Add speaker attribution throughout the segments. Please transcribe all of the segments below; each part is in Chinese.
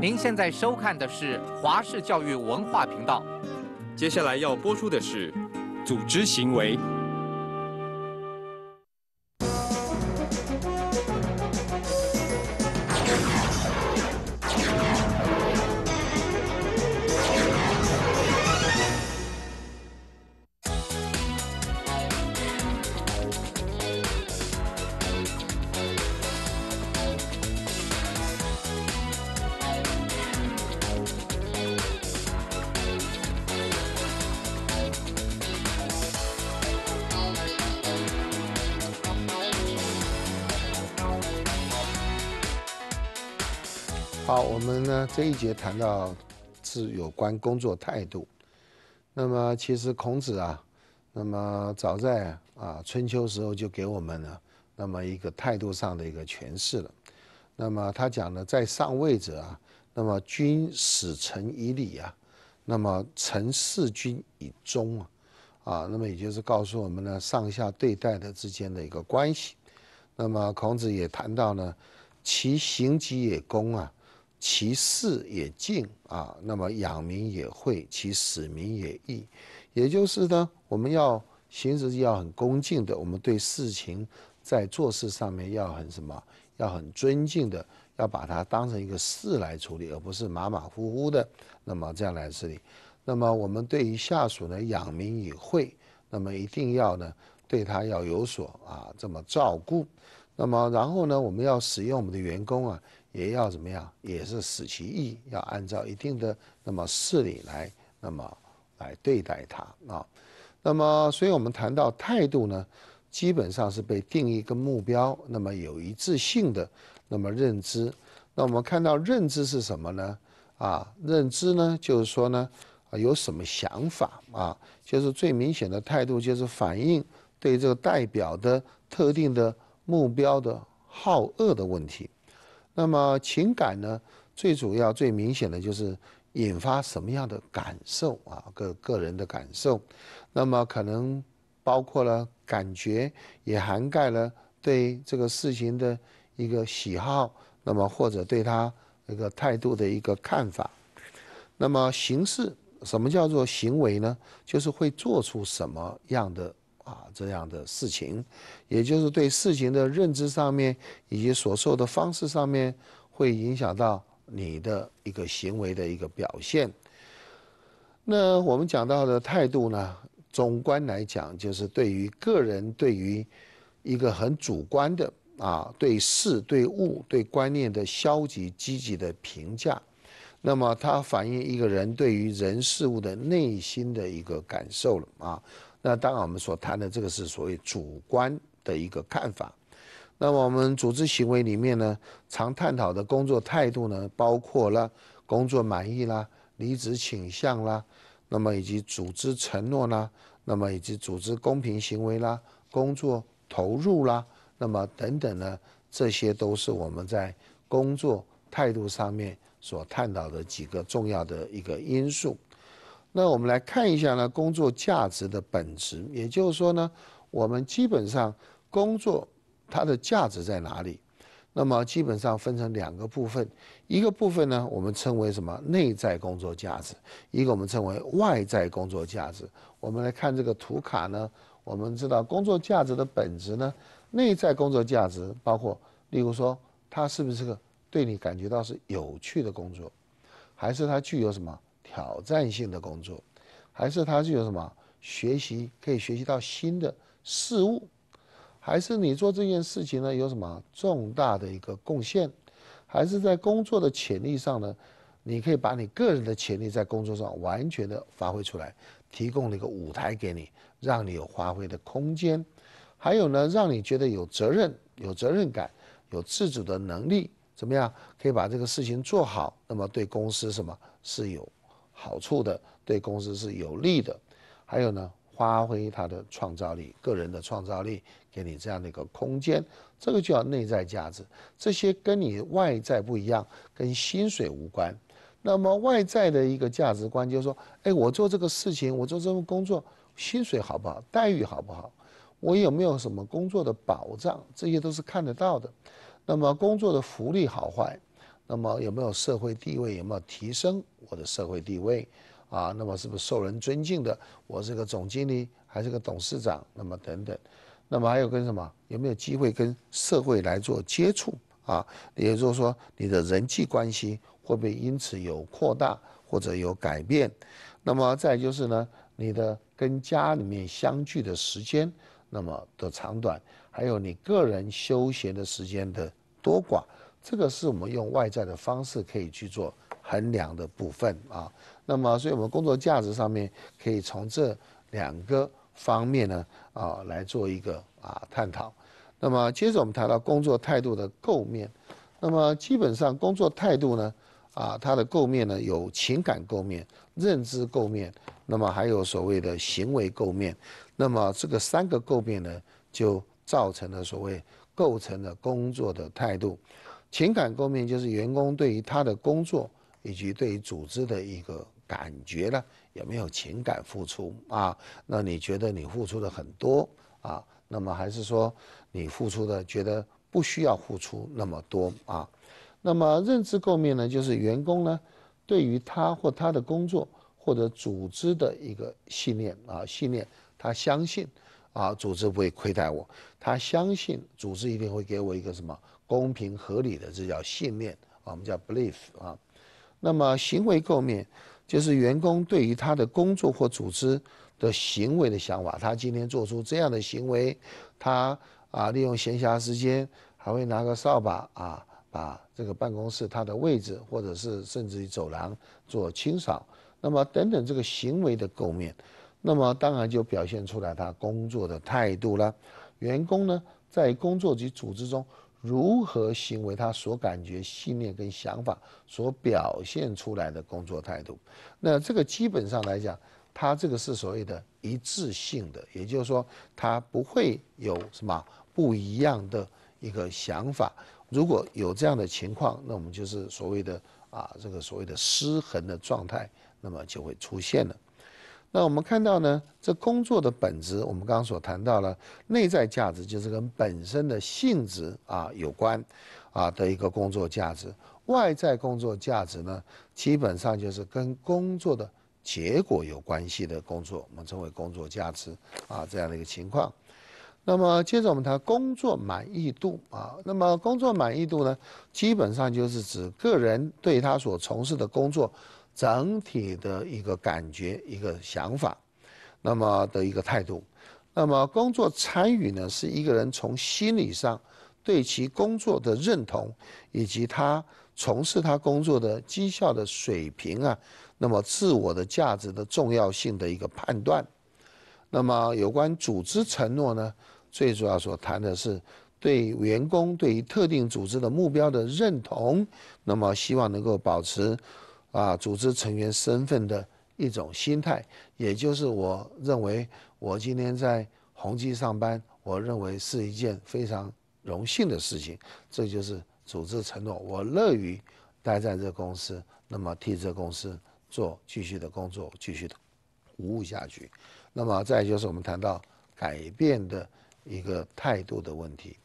Speaker 1: 您现在收看的是华视教育文化频道，接下来要播出的是《组织行为》。这一节谈到是有关工作态度，那么其实孔子啊，那么早在啊春秋时候就给我们呢，那么一个态度上的一个诠释了。那么他讲呢，在上位者啊，那么君使臣以礼啊，那么臣事君以忠啊，啊，那么也就是告诉我们呢，上下对待的之间的一个关系。那么孔子也谈到呢，其行己也公啊。其事也敬啊，那么养民也惠，其使民也义。也就是呢，我们要行事要很恭敬的，我们对事情在做事上面要很什么？要很尊敬的，要把它当成一个事来处理，而不是马马虎虎的。那么这样来处理。那么我们对于下属呢，养民以惠，那么一定要呢，对他要有所啊这么照顾。那么然后呢，我们要使用我们的员工啊。也要怎么样？也是使其意要按照一定的那么事理来，那么来对待它啊。那么，所以我们谈到态度呢，基本上是被定义跟目标那么有一致性的那么认知。那我们看到认知是什么呢？啊，认知呢，就是说呢，啊、有什么想法啊？就是最明显的态度，就是反映对这个代表的特定的目标的好恶的问题。那么情感呢，最主要、最明显的就是引发什么样的感受啊？个个人的感受，那么可能包括了感觉，也涵盖了对这个事情的一个喜好，那么或者对他一个态度的一个看法。那么形式，什么叫做行为呢？就是会做出什么样的。啊，这样的事情，也就是对事情的认知上面，以及所受的方式上面，会影响到你的一个行为的一个表现。那我们讲到的态度呢，总观来讲，就是对于个人对于一个很主观的啊，对事对物对观念的消极积极的评价，那么它反映一个人对于人事物的内心的一个感受了啊。那当然，我们所谈的这个是所谓主观的一个看法。那么，我们组织行为里面呢，常探讨的工作态度呢，包括了工作满意啦、离职倾向啦，那么以及组织承诺啦，那么以及组织公平行为啦、工作投入啦，那么等等呢，这些都是我们在工作态度上面所探讨的几个重要的一个因素。那我们来看一下呢，工作价值的本质，也就是说呢，我们基本上工作它的价值在哪里？那么基本上分成两个部分，一个部分呢，我们称为什么内在工作价值；一个我们称为外在工作价值。我们来看这个图卡呢，我们知道工作价值的本质呢，内在工作价值包括，例如说，它是不是个对你感觉到是有趣的工作，还是它具有什么？挑战性的工作，还是它是有什么学习可以学习到新的事物，还是你做这件事情呢有什么重大的一个贡献，还是在工作的潜力上呢？你可以把你个人的潜力在工作上完全的发挥出来，提供了一个舞台给你，让你有发挥的空间。还有呢，让你觉得有责任、有责任感、有自主的能力，怎么样可以把这个事情做好？那么对公司什么是有？好处的对公司是有利的，还有呢，发挥他的创造力，个人的创造力，给你这样的一个空间，这个就叫内在价值。这些跟你外在不一样，跟薪水无关。那么外在的一个价值观就是说，哎，我做这个事情，我做这份工作，薪水好不好，待遇好不好，我有没有什么工作的保障，这些都是看得到的。那么工作的福利好坏。那么有没有社会地位？有没有提升我的社会地位？啊，那么是不是受人尊敬的？我是个总经理还是个董事长？那么等等，那么还有跟什么？有没有机会跟社会来做接触？啊，也就是说你的人际关系会不会因此有扩大或者有改变？那么再就是呢，你的跟家里面相聚的时间，那么的长短，还有你个人休闲的时间的多寡。这个是我们用外在的方式可以去做衡量的部分啊。那么，所以我们工作价值上面可以从这两个方面呢啊来做一个啊探讨。那么，接着我们谈到工作态度的构面。那么，基本上工作态度呢啊它的构面呢有情感构面、认知构面，那么还有所谓的行为构面。那么，这个三个构面呢就造成了所谓构成了工作的态度。情感共鸣就是员工对于他的工作以及对于组织的一个感觉呢，有没有情感付出啊？那你觉得你付出的很多啊？那么还是说你付出的觉得不需要付出那么多啊？那么认知共鸣呢，就是员工呢对于他或他的工作或者组织的一个信念啊，信念，他相信啊，组织不会亏待我，他相信组织一定会给我一个什么？公平合理的，这叫信念，我们叫 belief 啊。那么行为构面，就是员工对于他的工作或组织的行为的想法。他今天做出这样的行为，他啊，利用闲暇时间还会拿个扫把啊，把这个办公室他的位置，或者是甚至于走廊做清扫，那么等等这个行为的构面，那么当然就表现出来他工作的态度了。员工呢，在工作及组织中。如何行为，他所感觉、信念跟想法所表现出来的工作态度，那这个基本上来讲，他这个是所谓的一致性，的也就是说，他不会有什么不一样的一个想法。如果有这样的情况，那我们就是所谓的啊，这个所谓的失衡的状态，那么就会出现了。那我们看到呢，这工作的本质，我们刚刚所谈到了内在价值，就是跟本身的性质啊有关，啊的一个工作价值；外在工作价值呢，基本上就是跟工作的结果有关系的工作，我们称为工作价值啊这样的一个情况。那么接着我们谈工作满意度啊，那么工作满意度呢，基本上就是指个人对他所从事的工作。整体的一个感觉、一个想法，那么的一个态度，那么工作参与呢，是一个人从心理上对其工作的认同，以及他从事他工作的绩效的水平啊，那么自我的价值的重要性的一个判断。那么有关组织承诺呢，最主要所谈的是对员工对于特定组织的目标的认同，那么希望能够保持。啊，组织成员身份的一种心态，也就是我认为，我今天在宏基上班，我认为是一件非常荣幸的事情。这就是组织承诺，我乐于待在这公司，那么替这公司做继续的工作，继续服务下去。那么再就是我们谈到改变的一个态度的问题。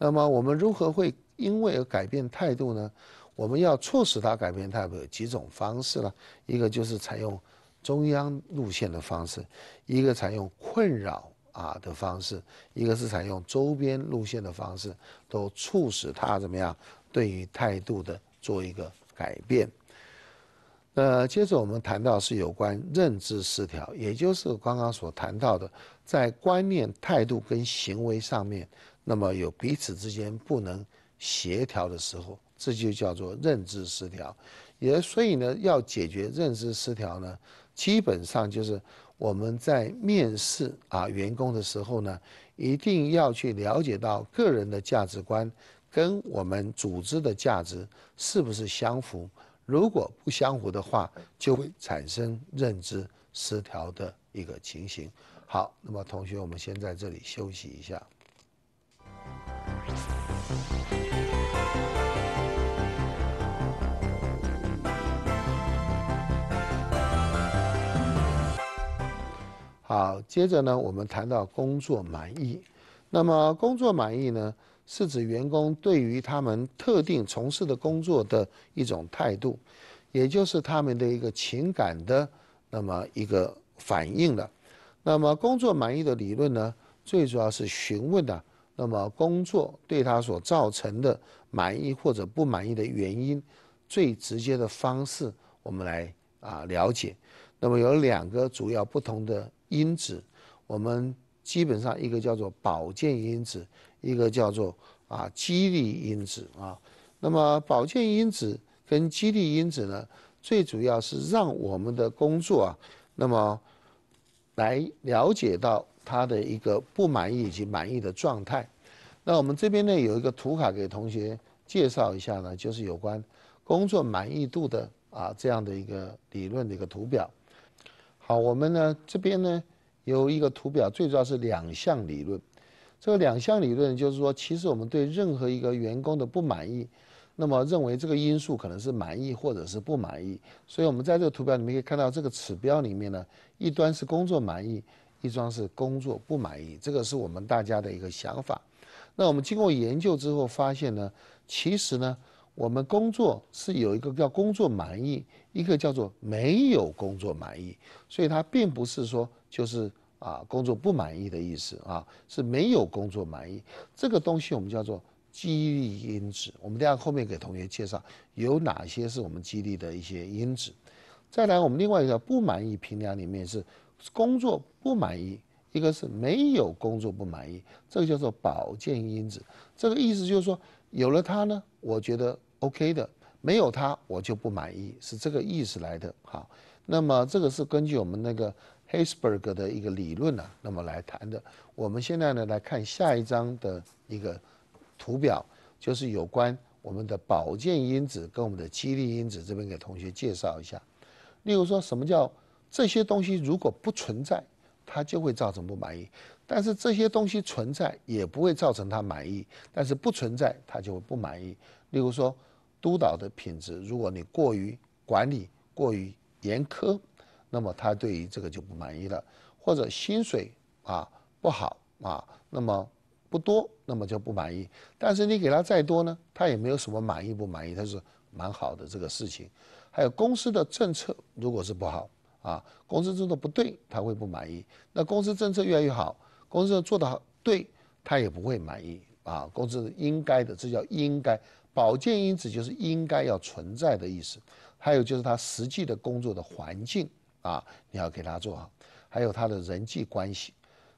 Speaker 1: 那么我们如何会因为改变态度呢？我们要促使他改变态度，有几种方式呢？一个就是采用中央路线的方式，一个采用困扰啊的方式，一个是采用周边路线的方式，都促使他怎么样对于态度的做一个改变。呃，接着我们谈到是有关认知失调，也就是刚刚所谈到的，在观念、态度跟行为上面，那么有彼此之间不能协调的时候。这就叫做认知失调，也所以呢，要解决认知失调呢，基本上就是我们在面试啊员工的时候呢，一定要去了解到个人的价值观跟我们组织的价值是不是相符，如果不相符的话，就会产生认知失调的一个情形。好，那么同学，我们先在这里休息一下。好，接着呢，我们谈到工作满意。那么，工作满意呢，是指员工对于他们特定从事的工作的一种态度，也就是他们的一个情感的那么一个反应了。那么，工作满意的理论呢，最主要是询问的，那么工作对他所造成的满意或者不满意的原因，最直接的方式我们来啊了解。那么有两个主要不同的因子，我们基本上一个叫做保健因子，一个叫做啊激励因子啊。那么保健因子跟激励因子呢，最主要是让我们的工作啊，那么来了解到他的一个不满意以及满意的状态。那我们这边呢有一个图卡给同学介绍一下呢，就是有关工作满意度的啊这样的一个理论的一个图表。好，我们呢这边呢有一个图表，最主要是两项理论。这个两项理论就是说，其实我们对任何一个员工的不满意，那么认为这个因素可能是满意或者是不满意。所以，我们在这个图表里面可以看到，这个指标里面呢，一端是工作满意，一端是工作不满意。这个是我们大家的一个想法。那我们经过研究之后发现呢，其实呢。我们工作是有一个叫工作满意，一个叫做没有工作满意，所以它并不是说就是啊工作不满意的意思啊，是没有工作满意这个东西我们叫做激励因子。我们等下后面给同学介绍有哪些是我们激励的一些因子。再来，我们另外一个叫不满意评量里面是工作不满意，一个是没有工作不满意，这个叫做保健因子。这个意思就是说，有了它呢，我觉得。OK 的，没有它我就不满意，是这个意思来的。好，那么这个是根据我们那个 h e s b e r g 的一个理论呢，那么来谈的。我们现在呢来看下一章的一个图表，就是有关我们的保健因子跟我们的激励因子，这边给同学介绍一下。例如说什么叫这些东西，如果不存在，它就会造成不满意。但是这些东西存在也不会造成他满意，但是不存在他就会不满意。例如说，督导的品质，如果你过于管理、过于严苛，那么他对于这个就不满意了；或者薪水啊不好啊，那么不多，那么就不满意。但是你给他再多呢，他也没有什么满意不满意，他是蛮好的这个事情。还有公司的政策，如果是不好啊，公司政策不对，他会不满意。那公司政策越来越好。工作做得好，对他也不会满意啊。工资应该的，这叫应该。保健因子就是应该要存在的意思。还有就是他实际的工作的环境啊，你要给他做好。还有他的人际关系。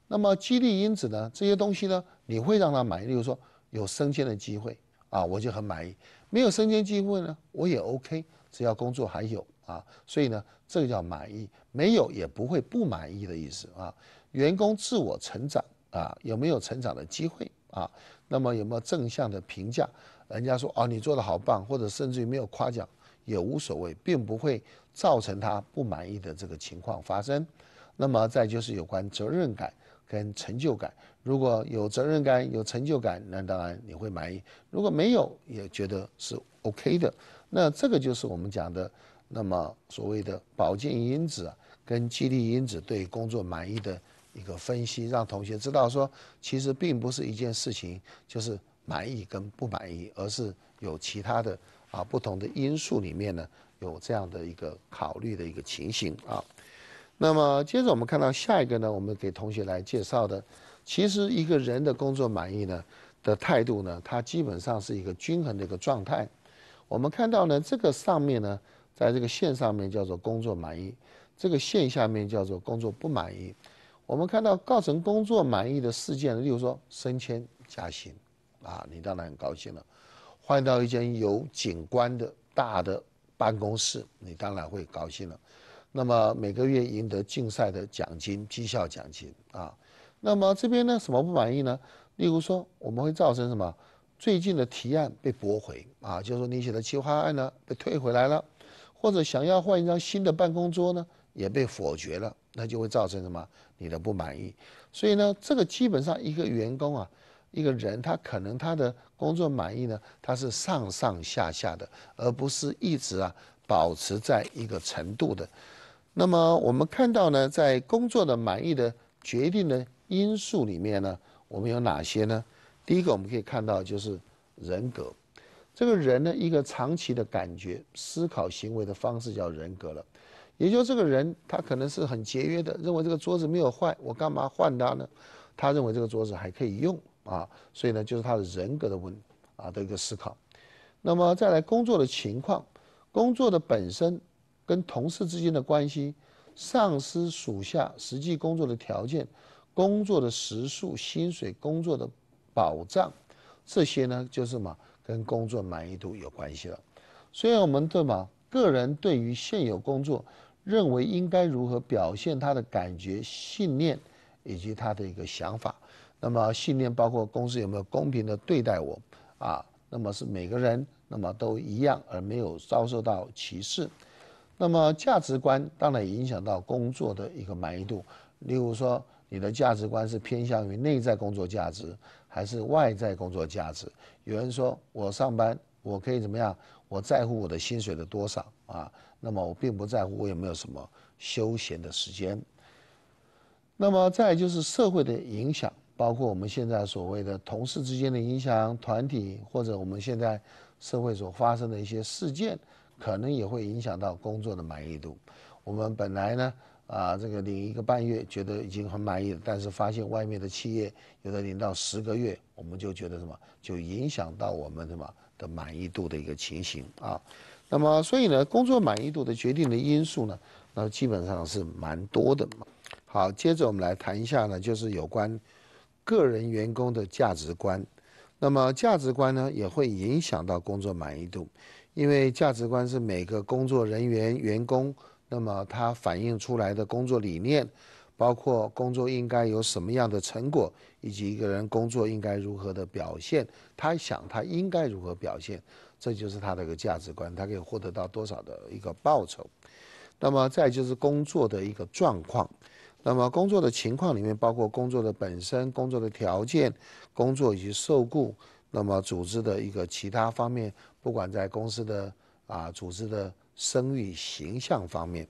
Speaker 1: 那么激励因子呢？这些东西呢，你会让他满意。例如说有升迁的机会啊，我就很满意。没有升迁机会呢，我也 OK，只要工作还有啊。所以呢，这个叫满意，没有也不会不满意的意思啊。员工自我成长啊，有没有成长的机会啊？那么有没有正向的评价？人家说哦，你做的好棒，或者甚至于没有夸奖也无所谓，并不会造成他不满意的这个情况发生。那么再就是有关责任感跟成就感，如果有责任感、有成就感，那当然你会满意；如果没有，也觉得是 OK 的。那这个就是我们讲的，那么所谓的保健因子跟激励因子对工作满意的。一个分析，让同学知道说，其实并不是一件事情就是满意跟不满意，而是有其他的啊不同的因素里面呢，有这样的一个考虑的一个情形啊。那么接着我们看到下一个呢，我们给同学来介绍的，其实一个人的工作满意呢的态度呢，它基本上是一个均衡的一个状态。我们看到呢，这个上面呢，在这个线上面叫做工作满意，这个线下面叫做工作不满意。我们看到造成工作满意的事件，例如说升迁、加薪，啊，你当然很高兴了；换到一间有景观的大的办公室，你当然会高兴了。那么每个月赢得竞赛的奖金、绩效奖金，啊，那么这边呢，什么不满意呢？例如说，我们会造成什么？最近的提案被驳回，啊，就是说你写的企划案呢被退回来了，或者想要换一张新的办公桌呢，也被否决了。那就会造成什么？你的不满意。所以呢，这个基本上一个员工啊，一个人他可能他的工作满意呢，他是上上下下的，而不是一直啊保持在一个程度的。那么我们看到呢，在工作的满意的决定的因素里面呢，我们有哪些呢？第一个我们可以看到就是人格，这个人呢一个长期的感觉、思考、行为的方式叫人格了。也就是这个人，他可能是很节约的，认为这个桌子没有坏，我干嘛换它呢？他认为这个桌子还可以用啊，所以呢，就是他的人格的问啊的一个思考。那么再来工作的情况，工作的本身，跟同事之间的关系，上司属下，实际工作的条件，工作的时数、薪水、工作的保障，这些呢，就是嘛，跟工作满意度有关系了。所以我们对嘛，个人对于现有工作。认为应该如何表现他的感觉、信念以及他的一个想法。那么，信念包括公司有没有公平的对待我啊？那么是每个人那么都一样，而没有遭受到歧视。那么价值观当然也影响到工作的一个满意度。例如说，你的价值观是偏向于内在工作价值还是外在工作价值？有人说，我上班。我可以怎么样？我在乎我的薪水的多少啊？那么我并不在乎我有没有什么休闲的时间。那么再就是社会的影响，包括我们现在所谓的同事之间的影响、团体或者我们现在社会所发生的一些事件，可能也会影响到工作的满意度。我们本来呢啊这个领一个半月觉得已经很满意了，但是发现外面的企业有的领到十个月，我们就觉得什么就影响到我们什么。的满意度的一个情形啊，那么所以呢，工作满意度的决定的因素呢，那基本上是蛮多的嘛。好，接着我们来谈一下呢，就是有关个人员工的价值观。那么价值观呢，也会影响到工作满意度，因为价值观是每个工作人员、员工，那么他反映出来的工作理念，包括工作应该有什么样的成果。以及一个人工作应该如何的表现，他想他应该如何表现，这就是他的一个价值观，他可以获得到多少的一个报酬。那么再就是工作的一个状况，那么工作的情况里面包括工作的本身、工作的条件、工作以及受雇，那么组织的一个其他方面，不管在公司的啊组织的声誉形象方面，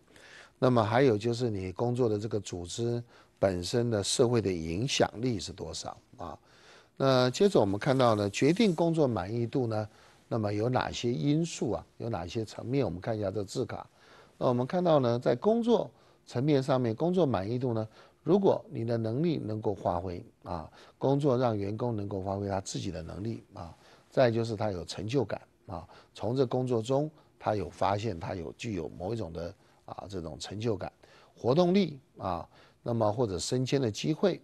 Speaker 1: 那么还有就是你工作的这个组织。本身的社会的影响力是多少啊？那接着我们看到呢，决定工作满意度呢，那么有哪些因素啊？有哪些层面？我们看一下这字卡。那我们看到呢，在工作层面上面，工作满意度呢，如果你的能力能够发挥啊，工作让员工能够发挥他自己的能力啊，再就是他有成就感啊，从这工作中他有发现，他有具有某一种的啊这种成就感、活动力啊。那么或者升迁的机会，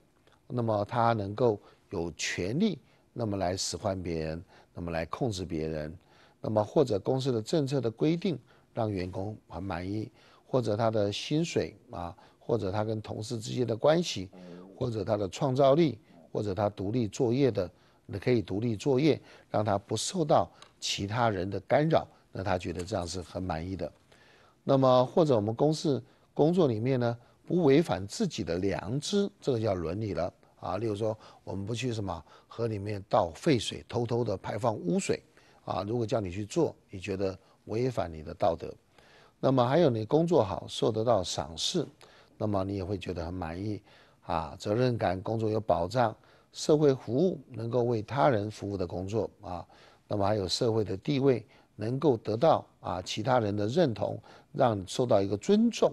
Speaker 1: 那么他能够有权利，那么来使唤别人，那么来控制别人，那么或者公司的政策的规定让员工很满意，或者他的薪水啊，或者他跟同事之间的关系，或者他的创造力，或者他独立作业的，可以独立作业，让他不受到其他人的干扰，那他觉得这样是很满意的。那么或者我们公司工作里面呢？不违反自己的良知，这个叫伦理了啊。例如说，我们不去什么河里面倒废水，偷偷的排放污水，啊，如果叫你去做，你觉得违反你的道德。那么还有你工作好，受得到赏识，那么你也会觉得很满意，啊，责任感，工作有保障，社会服务能够为他人服务的工作啊，那么还有社会的地位，能够得到啊其他人的认同，让受到一个尊重。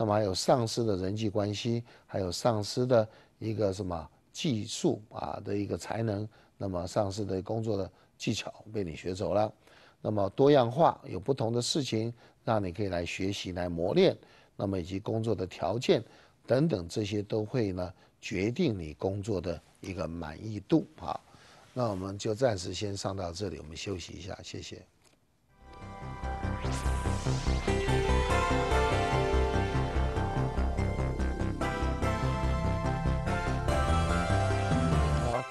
Speaker 1: 那么还有丧失的人际关系，还有丧失的一个什么技术啊的一个才能，那么丧失的工作的技巧被你学走了，那么多样化有不同的事情让你可以来学习来磨练，那么以及工作的条件等等这些都会呢决定你工作的一个满意度啊。那我们就暂时先上到这里，我们休息一下，谢谢。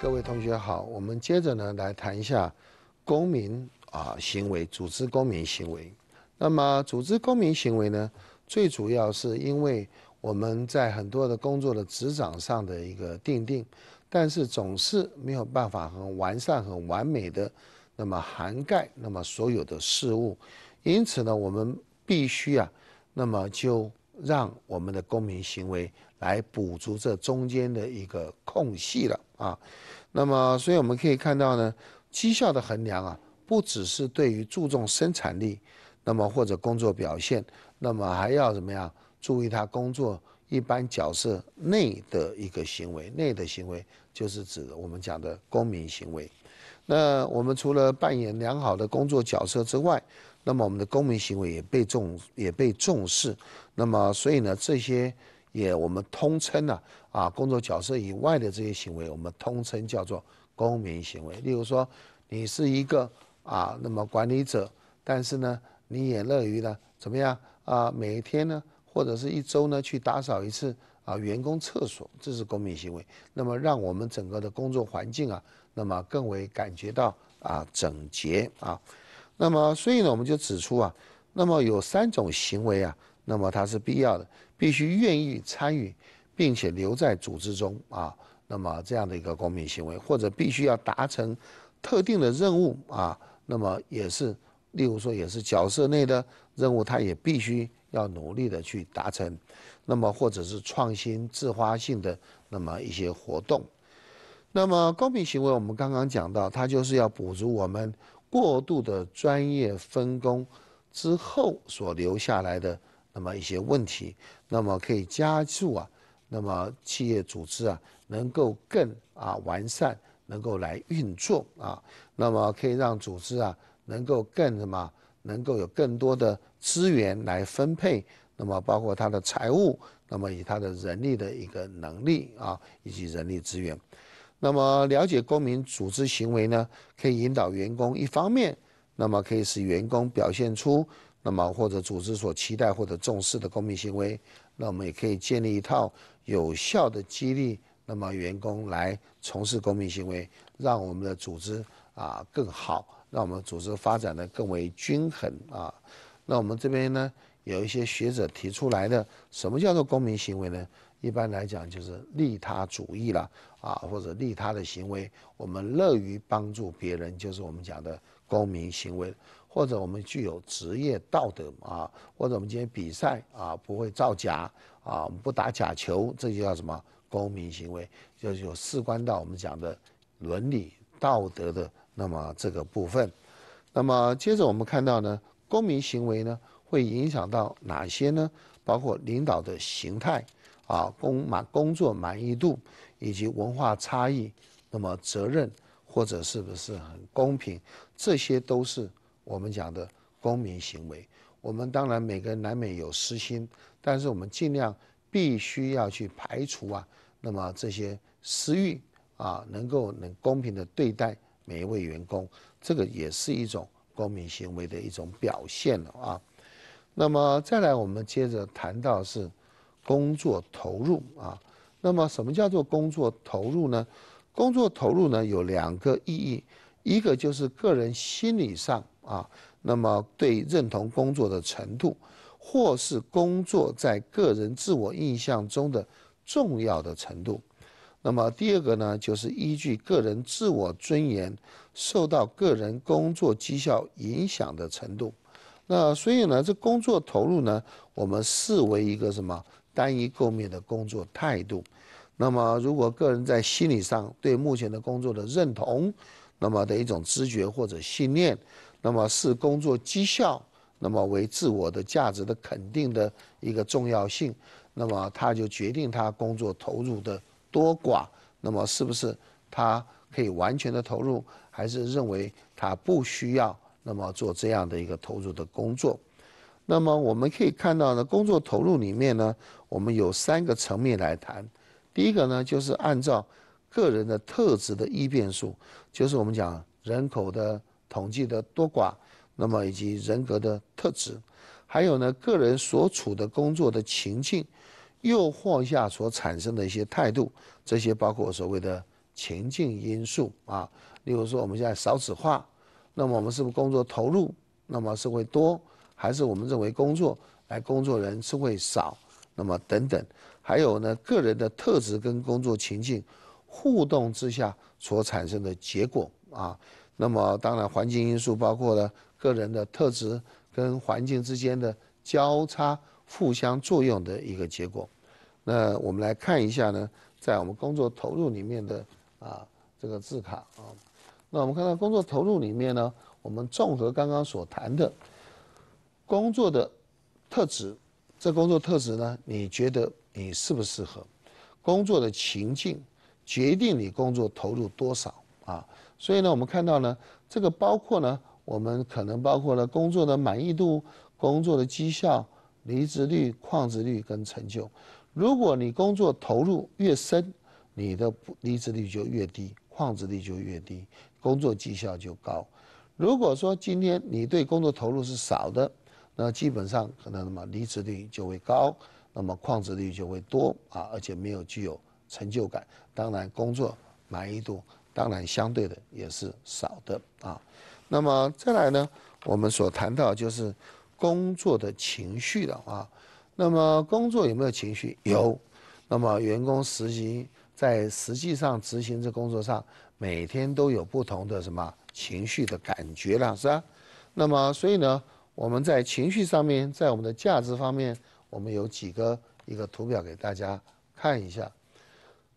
Speaker 1: 各位同学好，我们接着呢来谈一下公民啊行为，组织公民行为。那么组织公民行为呢，最主要是因为我们在很多的工作的执掌上的一个定定，但是总是没有办法很完善、很完美的那么涵盖那么所有的事物，因此呢，我们必须啊，那么就让我们的公民行为。来补足这中间的一个空隙了啊，那么所以我们可以看到呢，绩效的衡量啊，不只是对于注重生产力，那么或者工作表现，那么还要怎么样，注意他工作一般角色内的一个行为，内的行为就是指我们讲的公民行为。那我们除了扮演良好的工作角色之外，那么我们的公民行为也被重也被重视，那么所以呢这些。也我们通称呢啊工作角色以外的这些行为，我们通称叫做公民行为。例如说，你是一个啊那么管理者，但是呢你也乐于呢怎么样啊每天呢或者是一周呢去打扫一次啊员工厕所，这是公民行为。那么让我们整个的工作环境啊那么更为感觉到啊整洁啊。那么所以呢我们就指出啊那么有三种行为啊。那么它是必要的，必须愿意参与，并且留在组织中啊。那么这样的一个公民行为，或者必须要达成特定的任务啊。那么也是，例如说也是角色内的任务，他也必须要努力的去达成。那么或者是创新自发性的那么一些活动。那么公民行为，我们刚刚讲到，它就是要补足我们过度的专业分工之后所留下来的。那么一些问题，那么可以加速啊，那么企业组织啊能够更啊完善，能够来运作啊，那么可以让组织啊能够更什么，能够有更多的资源来分配，那么包括它的财务，那么以它的人力的一个能力啊以及人力资源，那么了解公民组织行为呢，可以引导员工一方面，那么可以使员工表现出。那么或者组织所期待或者重视的公民行为，那我们也可以建立一套有效的激励，那么员工来从事公民行为，让我们的组织啊更好，让我们组织发展的更为均衡啊。那我们这边呢，有一些学者提出来的，什么叫做公民行为呢？一般来讲就是利他主义了啊，或者利他的行为，我们乐于帮助别人，就是我们讲的公民行为。或者我们具有职业道德啊，或者我们今天比赛啊不会造假啊，不打假球，这就叫什么公民行为？就是事关到我们讲的伦理道德的那么这个部分。那么接着我们看到呢，公民行为呢会影响到哪些呢？包括领导的形态啊，工满工作满意度，以及文化差异，那么责任或者是不是很公平，这些都是。我们讲的公民行为，我们当然每个人难免有私心，但是我们尽量必须要去排除啊。那么这些私欲啊，能够能公平的对待每一位员工，这个也是一种公民行为的一种表现了啊。那么再来，我们接着谈到是工作投入啊。那么什么叫做工作投入呢？工作投入呢有两个意义，一个就是个人心理上。啊，那么对认同工作的程度，或是工作在个人自我印象中的重要的程度，那么第二个呢，就是依据个人自我尊严受到个人工作绩效影响的程度。那所以呢，这工作投入呢，我们视为一个什么单一构面的工作态度。那么如果个人在心理上对目前的工作的认同，那么的一种知觉或者信念。那么视工作绩效，那么为自我的价值的肯定的一个重要性，那么他就决定他工作投入的多寡，那么是不是他可以完全的投入，还是认为他不需要那么做这样的一个投入的工作？那么我们可以看到呢，工作投入里面呢，我们有三个层面来谈。第一个呢，就是按照个人的特质的一变数，就是我们讲人口的。统计的多寡，那么以及人格的特质，还有呢个人所处的工作的情境，诱惑下所产生的一些态度，这些包括所谓的情境因素啊，例如说我们现在少子化，那么我们是不是工作投入，那么是会多，还是我们认为工作来工作人是会少，那么等等，还有呢个人的特质跟工作情境互动之下所产生的结果啊。那么，当然，环境因素包括了个人的特质跟环境之间的交叉、互相作用的一个结果。那我们来看一下呢，在我们工作投入里面的啊这个字卡啊。那我们看到工作投入里面呢，我们综合刚刚所谈的工作的特质，这工作特质呢，你觉得你适不适合？工作的情境决定你工作投入多少啊。所以呢，我们看到呢，这个包括呢，我们可能包括了工作的满意度、工作的绩效、离职率、旷职率跟成就。如果你工作投入越深，你的离职率就越低，旷职率就越低，工作绩效就高。如果说今天你对工作投入是少的，那基本上可能那么离职率就会高，那么旷职率就会多啊，而且没有具有成就感。当然，工作满意度。当然，相对的也是少的啊。那么再来呢，我们所谈到就是工作的情绪的话，那么工作有没有情绪？有。那么员工实际在实际上执行这工作上，每天都有不同的什么情绪的感觉了，是吧？那么所以呢，我们在情绪上面，在我们的价值方面，我们有几个一个图表给大家看一下。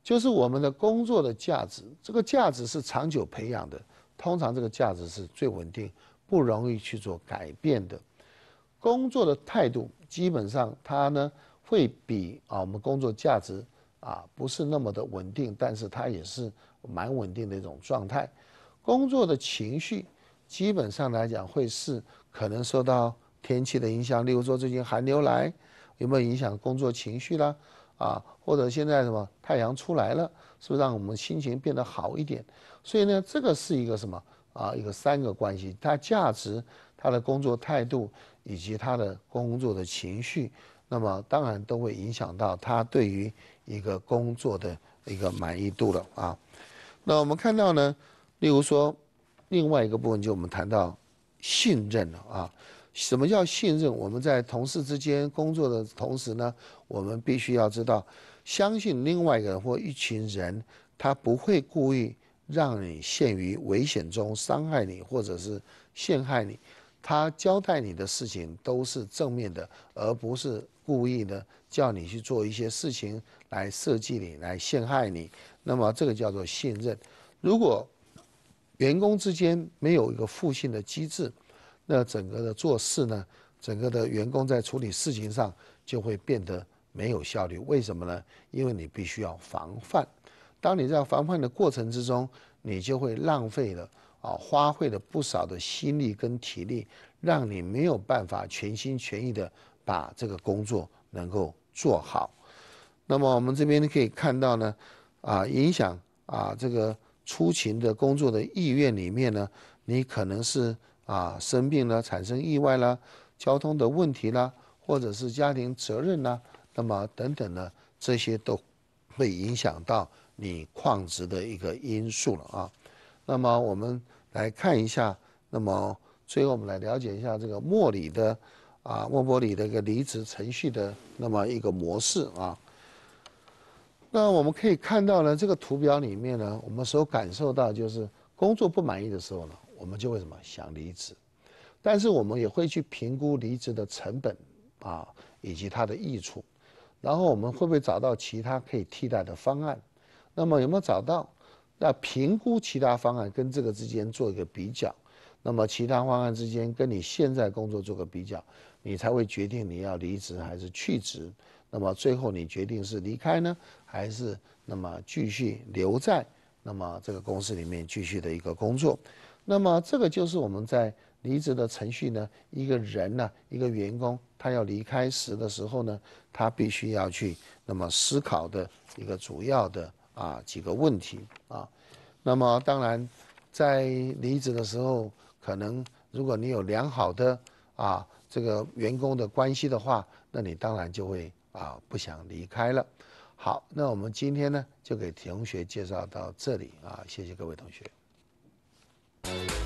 Speaker 1: 就是我们的工作的价值，这个价值是长久培养的，通常这个价值是最稳定，不容易去做改变的。工作的态度基本上，它呢会比啊我们工作价值啊不是那么的稳定，但是它也是蛮稳定的一种状态。工作的情绪基本上来讲会是可能受到天气的影响，例如说最近寒流来，有没有影响工作情绪啦？啊，或者现在什么太阳出来了，是不是让我们心情变得好一点？所以呢，这个是一个什么啊？一个三个关系，他价值、他的工作态度以及他的工作的情绪，那么当然都会影响到他对于一个工作的一个满意度了啊。那我们看到呢，例如说，另外一个部分就我们谈到信任了啊。什么叫信任？我们在同事之间工作的同时呢，我们必须要知道，相信另外一个人或一群人，他不会故意让你陷于危险中，伤害你或者是陷害你。他交代你的事情都是正面的，而不是故意的叫你去做一些事情来设计你，来陷害你。那么这个叫做信任。如果员工之间没有一个互信的机制。那整个的做事呢，整个的员工在处理事情上就会变得没有效率。为什么呢？因为你必须要防范，当你在防范的过程之中，你就会浪费了啊，花费了不少的心力跟体力，让你没有办法全心全意的把这个工作能够做好。那么我们这边可以看到呢，啊，影响啊这个出勤的工作的意愿里面呢，你可能是。啊，生病了，产生意外了，交通的问题了，或者是家庭责任啦，那么等等呢？这些都会影响到你矿值的一个因素了啊。那么我们来看一下。那么最后，我们来了解一下这个莫里的啊莫伯里的一个离职程序的那么一个模式啊。那我们可以看到呢，这个图表里面呢，我们所感受到就是工作不满意的时候呢。我们就会什么想离职，但是我们也会去评估离职的成本啊，以及它的益处，然后我们会不会找到其他可以替代的方案？那么有没有找到？那评估其他方案跟这个之间做一个比较，那么其他方案之间跟你现在工作做个比较，你才会决定你要离职还是去职。那么最后你决定是离开呢，还是那么继续留在那么这个公司里面继续的一个工作。那么，这个就是我们在离职的程序呢。一个人呢，一个员工，他要离开时的时候呢，他必须要去那么思考的一个主要的啊几个问题啊。那么，当然在离职的时候，可能如果你有良好的啊这个员工的关系的话，那你当然就会啊不想离开了。好，那我们今天呢就给同学介绍到这里啊，谢谢各位同学。Bye.